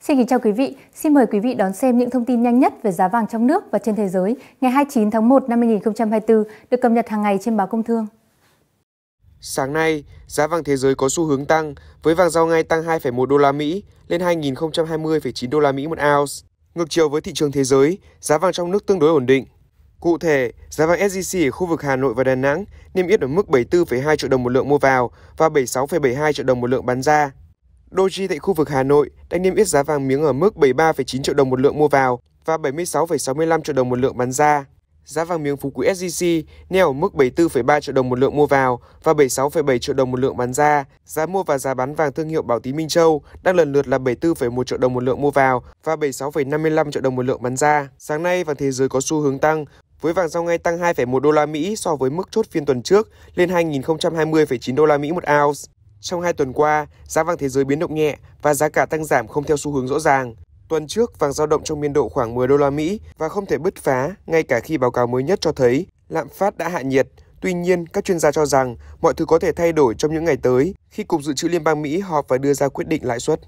Xin kính chào quý vị, xin mời quý vị đón xem những thông tin nhanh nhất về giá vàng trong nước và trên thế giới ngày 29 tháng 1 năm 2024 được cập nhật hàng ngày trên báo Công Thương. Sáng nay, giá vàng thế giới có xu hướng tăng với vàng giao ngay tăng 2,1 đô la Mỹ lên 2020,9 đô la Mỹ một ounce. Ngược chiều với thị trường thế giới, giá vàng trong nước tương đối ổn định. Cụ thể, giá vàng SJC ở khu vực Hà Nội và Đà Nẵng niêm yết ở mức 74,2 triệu đồng một lượng mua vào và 76,72 triệu đồng một lượng bán ra. Doji tại khu vực Hà Nội đang niêm yết giá vàng miếng ở mức 73,9 triệu đồng một lượng mua vào và 76,65 triệu đồng một lượng bán ra. Giá vàng miếng Phú Quý SJC neo ở mức 74,3 triệu đồng một lượng mua vào và 76,7 triệu đồng một lượng bán ra. Giá mua và giá bán vàng thương hiệu Bảo Tín Minh Châu đang lần lượt là 74,1 triệu đồng một lượng mua vào và 76,55 triệu đồng một lượng bán ra. Sáng nay vàng thế giới có xu hướng tăng với vàng giao ngay tăng 2,1 đô la Mỹ so với mức chốt phiên tuần trước lên 2020,9 đô la Mỹ một ounce. Trong hai tuần qua, giá vàng thế giới biến động nhẹ và giá cả tăng giảm không theo xu hướng rõ ràng. Tuần trước, vàng giao động trong biên độ khoảng 10 đô la Mỹ và không thể bứt phá, ngay cả khi báo cáo mới nhất cho thấy lạm phát đã hạ nhiệt. Tuy nhiên, các chuyên gia cho rằng mọi thứ có thể thay đổi trong những ngày tới khi Cục Dự trữ Liên bang Mỹ họp và đưa ra quyết định lãi suất.